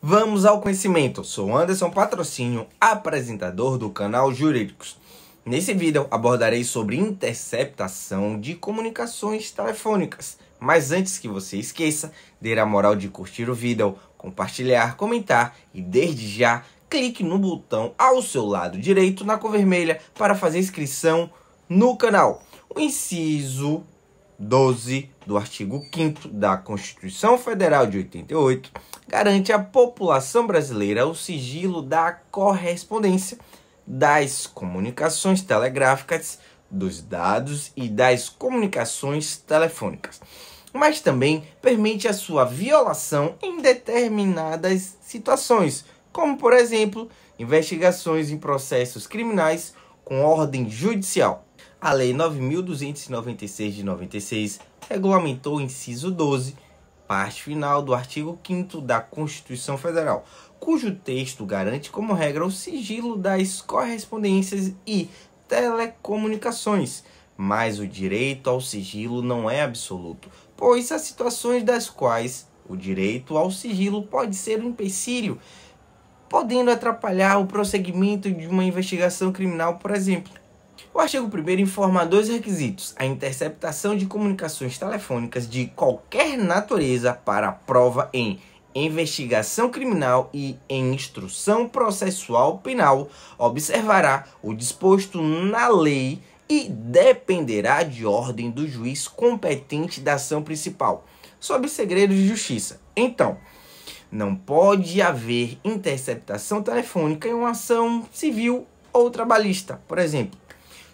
Vamos ao conhecimento. Sou Anderson Patrocínio, apresentador do canal Jurídicos. Nesse vídeo abordarei sobre interceptação de comunicações telefônicas. Mas antes que você esqueça, dê a moral de curtir o vídeo, compartilhar, comentar e desde já clique no botão ao seu lado direito na cor vermelha para fazer inscrição no canal. O inciso 12 do artigo 5 da Constituição Federal de 88 garante à população brasileira o sigilo da correspondência, das comunicações telegráficas, dos dados e das comunicações telefônicas, mas também permite a sua violação em determinadas situações, como por exemplo, investigações em processos criminais com ordem judicial a Lei 9.296 de 96 regulamentou o inciso 12, parte final do artigo 5 da Constituição Federal, cujo texto garante como regra o sigilo das correspondências e telecomunicações. Mas o direito ao sigilo não é absoluto, pois há situações das quais o direito ao sigilo pode ser um empecilho, podendo atrapalhar o prosseguimento de uma investigação criminal, por exemplo. O artigo 1 informa dois requisitos: a interceptação de comunicações telefônicas de qualquer natureza para prova em investigação criminal e em instrução processual penal observará o disposto na lei e dependerá de ordem do juiz competente da ação principal, sob segredo de justiça. Então, não pode haver interceptação telefônica em uma ação civil ou trabalhista, por exemplo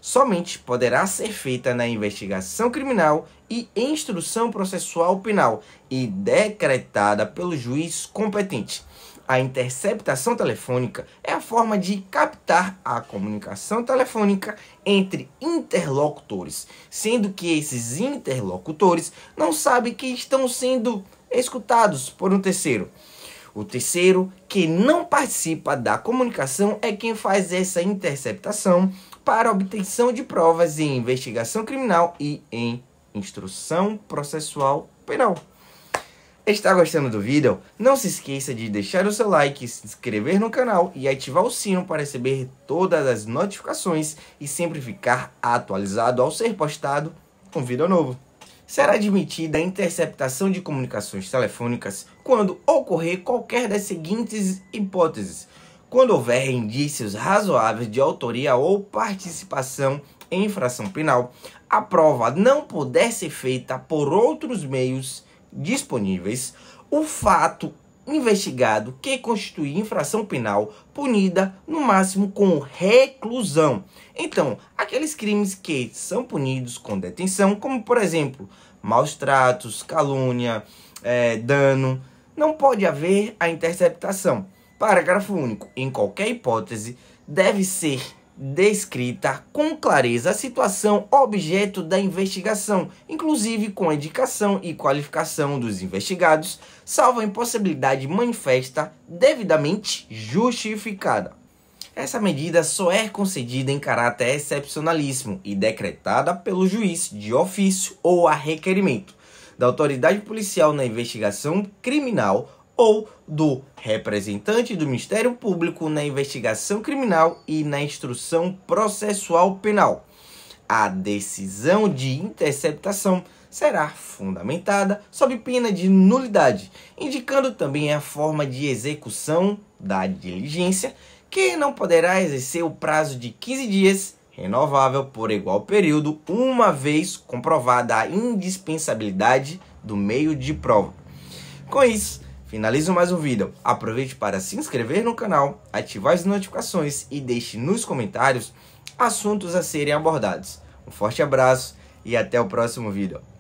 somente poderá ser feita na investigação criminal e instrução processual penal e decretada pelo juiz competente. A interceptação telefônica é a forma de captar a comunicação telefônica entre interlocutores, sendo que esses interlocutores não sabem que estão sendo escutados por um terceiro. O terceiro, que não participa da comunicação, é quem faz essa interceptação para obtenção de provas em investigação criminal e em instrução processual penal. Está gostando do vídeo? Não se esqueça de deixar o seu like, se inscrever no canal e ativar o sino para receber todas as notificações e sempre ficar atualizado ao ser postado um vídeo novo. Será admitida a interceptação de comunicações telefônicas quando ocorrer qualquer das seguintes hipóteses quando houver indícios razoáveis de autoria ou participação em infração penal, a prova não puder ser feita por outros meios disponíveis, o fato investigado que constitui infração penal punida no máximo com reclusão. Então, aqueles crimes que são punidos com detenção, como por exemplo, maus tratos, calúnia, é, dano, não pode haver a interceptação. Parágrafo único. Em qualquer hipótese, deve ser descrita com clareza a situação objeto da investigação, inclusive com a indicação e qualificação dos investigados, salvo a impossibilidade manifesta devidamente justificada. Essa medida só é concedida em caráter excepcionalíssimo e decretada pelo juiz de ofício ou a requerimento da autoridade policial na investigação criminal ou do representante do Ministério Público na investigação criminal e na instrução processual penal. A decisão de interceptação será fundamentada sob pena de nulidade, indicando também a forma de execução da diligência, que não poderá exercer o prazo de 15 dias, renovável por igual período, uma vez comprovada a indispensabilidade do meio de prova. Com isso, Finalizo mais um vídeo. Aproveite para se inscrever no canal, ativar as notificações e deixe nos comentários assuntos a serem abordados. Um forte abraço e até o próximo vídeo.